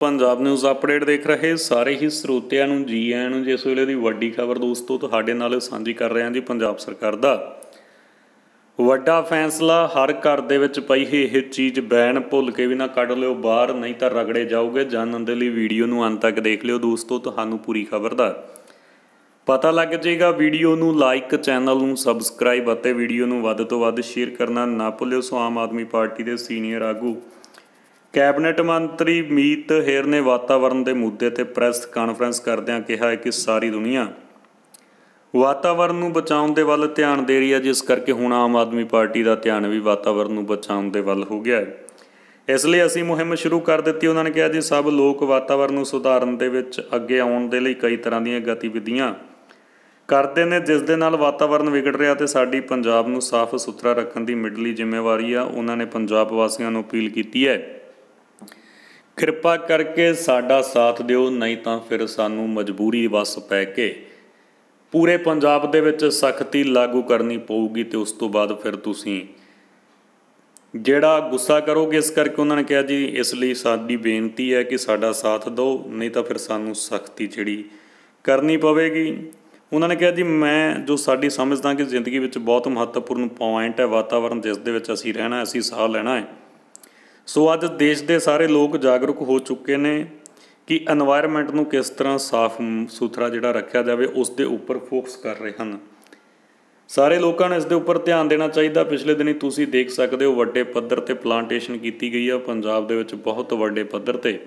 Punjab news update ਦੇਖ ਰਹੇ ਸਾਰੇ ਹੀ ਸਰੋਤਿਆਂ ਨੂੰ ਜੀ ਆਇਆਂ ਨੂੰ ਜਿਸ ਵੇਲੇ ਦੀ ਵੱਡੀ ਖਬਰ ਦੋਸਤੋ ਤੁਹਾਡੇ ਨਾਲ ਸਾਂਝੀ ਕਰ ਰਹੇ ਹਾਂ ਜੀ ਪੰਜਾਬ ਸਰਕਾਰ ਦਾ ਵੱਡਾ ਫੈਸਲਾ ਹਰ ਘਰ ਦੇ ਵਿੱਚ ਪਈ ਇਹ ਚੀਜ਼ ਬੈਨ ਭੁੱਲ ਕੇ ਵੀ ਨਾ ਕੱਢ ਲਿਓ ਬਾਹਰ ਨਹੀਂ ਤਾਂ ਰਗੜੇ ਜਾਓਗੇ ਜਾਣਨ ਦੇ ਲਈ ਵੀਡੀਓ ਨੂੰ ਅੰਤ ਤੱਕ ਦੇਖ ਲਿਓ ਦੋਸਤੋ ਤੁਹਾਨੂੰ ਪੂਰੀ ਖਬਰ ਦਾ ਪਤਾ ਲੱਗ ਜਾਏਗਾ ਵੀਡੀਓ ਨੂੰ ਲਾਈਕ ਚੈਨਲ ਨੂੰ ਸਬਸਕ੍ਰਾਈਬ ਅਤੇ ਵੀਡੀਓ ਨੂੰ ਵੱਧ ਤੋਂ ਵੱਧ ਸ਼ੇਅਰ ਕਰਨਾ ਨਾ ਭੁੱਲਿਓ ਸੋ ਆਮ ਆਦਮੀ ਪਾਰਟੀ ਦੇ ਸੀਨੀਅਰ ਆਗੂ ਕੈਬਨਿਟ ਮੰਤਰੀ ਮੀਤ ਹੇਰ ਨੇ ਵਾਤਾਵਰਣ ਦੇ ਮੁੱਦੇ ਤੇ ਪ੍ਰੈਸ ਕਾਨਫਰੰਸ ਕਰਦਿਆਂ ਕਿਹਾ ਕਿ ਸਾਰੀ ਦੁਨੀਆ ਵਾਤਾਵਰਣ ਨੂੰ ਬਚਾਉਣ ਦੇ ਵੱਲ ਧਿਆਨ ਦੇ ਰਹੀ ਹੈ ਜਿਸ ਕਰਕੇ ਹੁਣ ਆਮ ਆਦਮੀ ਪਾਰਟੀ ਦਾ ਧਿਆਨ ਵੀ ਵਾਤਾਵਰਣ ਨੂੰ ਬਚਾਉਣ ਦੇ ਵੱਲ ਹੋ ਗਿਆ ਹੈ ਇਸ ਲਈ ਅਸੀਂ ਮੁਹਿੰਮ ਸ਼ੁਰੂ ਕਰ ਦਿੱਤੀ ਉਹਨਾਂ ਨੇ ਕਿਹਾ ਜੀ ਸਭ ਲੋਕ ਵਾਤਾਵਰਣ ਨੂੰ ਸੁਧਾਰਨ ਦੇ ਵਿੱਚ ਅੱਗੇ ਆਉਣ ਦੇ ਲਈ ਕਈ ਤਰ੍ਹਾਂ ਦੀਆਂ ਗਤੀਵਿਧੀਆਂ ਕਰਦੇ ਨੇ ਜਿਸ ਦੇ ਨਾਲ ਵਾਤਾਵਰਣ ਵਿਗੜ ਰਿਹਾ ਤੇ ਸਾਡੀ ਪੰਜਾਬ ਨੂੰ ਸਾਫ਼ ਸੁਥਰਾ ਰੱਖਣ ਦੀ ਮਿਡਲੀ ਜ਼ਿੰਮੇਵਾਰੀ ਆ ਉਹਨਾਂ ਨੇ ਪੰਜਾਬ ਵਾਸੀਆਂ ਨੂੰ ਅਪੀਲ ਕੀਤੀ ਹੈ ਕਿਰਪਾ ਕਰਕੇ ਸਾਡਾ ਸਾਥ ਦਿਓ ਨਹੀਂ ਤਾਂ ਫਿਰ ਸਾਨੂੰ ਮਜਬੂਰੀ ਵਸ ਪੈ ਕੇ ਪੂਰੇ ਪੰਜਾਬ ਦੇ ਵਿੱਚ ਸਖਤੀ ਲਾਗੂ ਕਰਨੀ ਪਊਗੀ ਤੇ ਉਸ ਤੋਂ ਬਾਅਦ ਫਿਰ ਤੁਸੀਂ ਜਿਹੜਾ ਗੁੱਸਾ ਕਰੋਗੇ ਇਸ ਕਰਕੇ ਉਹਨਾਂ ਨੇ ਕਿਹਾ ਜੀ ਇਸ ਲਈ ਸਾਡੀ ਬੇਨਤੀ ਹੈ ਕਿ ਸਾਡਾ ਸਾਥ ਦਿਓ ਨਹੀਂ ਤਾਂ ਫਿਰ ਸਾਨੂੰ ਸਖਤੀ ਜਿਹੜੀ ਕਰਨੀ ਪਵੇਗੀ ਉਹਨਾਂ ਨੇ ਕਿਹਾ ਜੀ ਮੈਂ ਜੋ ਸਾਡੀ ਸਮਝਦਾ ਕਿ ਜ਼ਿੰਦਗੀ ਵਿੱਚ ਬਹੁਤ ਮਹੱਤਵਪੂਰਨ ਪੁਆਇੰਟ ਹੈ ਵਾਤਾਵਰਣ ਜਿਸ ਦੇ ਵਿੱਚ ਅਸੀਂ ਰਹਿਣਾ ਅਸੀਂ ਸਾਹ ਲੈਣਾ ਹੈ ਸੋ ਅੱਜ ਦੇਸ਼ ਦੇ ਸਾਰੇ ਲੋਕ ਜਾਗਰੂਕ ਹੋ ਚੁੱਕੇ ਨੇ ਕਿ এনवायरमेंट ਨੂੰ ਕਿਸ ਤਰ੍ਹਾਂ ਸਾਫ਼ ਸੁਥਰਾ ਜਿਹੜਾ ਰੱਖਿਆ ਜਾਵੇ ਉਸ ਦੇ ਉੱਪਰ ਫੋਕਸ ਕਰ ਰਹੇ ਹਨ ਸਾਰੇ ਲੋਕਾਂ ਨੂੰ ਇਸ ਦੇ ਉੱਪਰ ਧਿਆਨ ਦੇਣਾ ਚਾਹੀਦਾ ਪਿਛਲੇ ਦਿਨੀ ਤੁਸੀਂ ਦੇਖ ਸਕਦੇ ਹੋ ਵੱਡੇ ਪੱਧਰ ਤੇ ਪਲਾਂਟੇਸ਼ਨ ਕੀਤੀ ਗਈ ਆ ਪੰਜਾਬ ਦੇ ਵਿੱਚ ਬਹੁਤ ਵੱਡੇ ਪੱਧਰ ਤੇ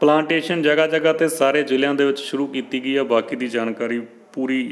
ਪਲਾਂਟੇਸ਼ਨ ਜਗ੍ਹਾ ਜਗ੍ਹਾ ਤੇ ਸਾਰੇ ਜ਼ਿਲ੍ਹਿਆਂ ਦੇ ਵਿੱਚ ਸ਼ੁਰੂ ਕੀਤੀ ਗਈ ਆ ਬਾਕੀ ਦੀ ਜਾਣਕਾਰੀ ਪੂਰੀ